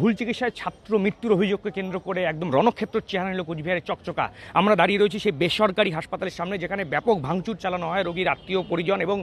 ভুল চিকিৎসায় ছাত্র মৃত্যুর অভিযোগকে কেন্দ্র করে একদম রণক্ষেত্র চেহারা নিল কুচবিহারের চকচকা আমরা দাঁড়িয়ে রয়েছি সেই বেসরকারি হাসপাতালের সামনে যেখানে ব্যাপক ভাঙচুর চালানো হয় রোগীর আত্মীয় পরিজন এবং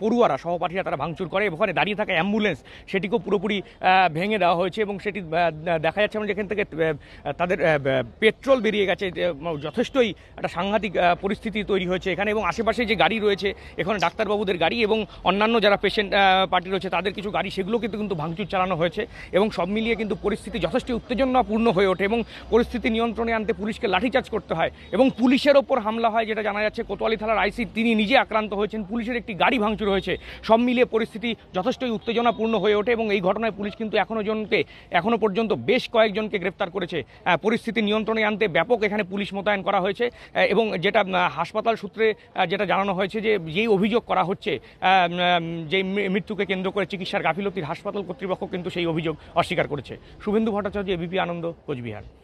পড়ুয়ারা সহপাঠীরা তারা ভাঙচুর করে ওখানে দাঁড়িয়ে থাকা অ্যাম্বুলেন্স সেটিকেও পুরোপুরি ভেঙে দেওয়া হয়েছে এবং সেটি দেখা যাচ্ছে আমরা যেখান থেকে তাদের পেট্রোল বেরিয়ে গেছে যথেষ্টই একটা সাংঘাতিক পরিস্থিতি তৈরি হয়েছে এখানে এবং আশেপাশে যে গাড়ি রয়েছে এখানে ডাক্তারবাবুদের গাড়ি এবং অন্যান্য যারা পেশেন্ট পার্টি রয়েছে তাদের কিছু গাড়ি সেগুলো কিন্তু কিন্তু ভাঙচুর চালানো হয়েছে এবং সব মিলিয়ে কিন্তু কিন্তু পরিস্থিতি যথেষ্ট উত্তেজনাপূর্ণ হয়ে ওঠে এবং পরিস্থিতি নিয়ন্ত্রণে আনতে পুলিশকে লাঠিচার্জ করতে হয় এবং পুলিশের ওপর হামলা হয় যেটা জানা যাচ্ছে কোতোয়ালি থানার আইসি তিনি নিজে আক্রান্ত হয়েছেন পুলিশের একটি গাড়ি ভাঙচুর হয়েছে সব মিলিয়ে পরিস্থিতি যথেষ্টই উত্তেজনাপূর্ণ হয়ে ওঠে এবং এই ঘটনায় পুলিশ কিন্তু এখনও জনকে এখনও পর্যন্ত বেশ কয়েকজনকে গ্রেপ্তার করেছে পরিস্থিতি নিয়ন্ত্রণে আনতে ব্যাপক এখানে পুলিশ মোতায়েন করা হয়েছে এবং যেটা হাসপাতাল সূত্রে যেটা জানানো হয়েছে যে যেই অভিযোগ করা হচ্ছে যে মৃত্যুকে কেন্দ্র করে চিকিৎসার গাফিলতির হাসপাতাল কর্তৃপক্ষ কিন্তু সেই অভিযোগ অস্বীকার করেছে হচ্ছে শুভেন্দু ভট্টাচার্য এবিপি আনন্দ কোচবিহার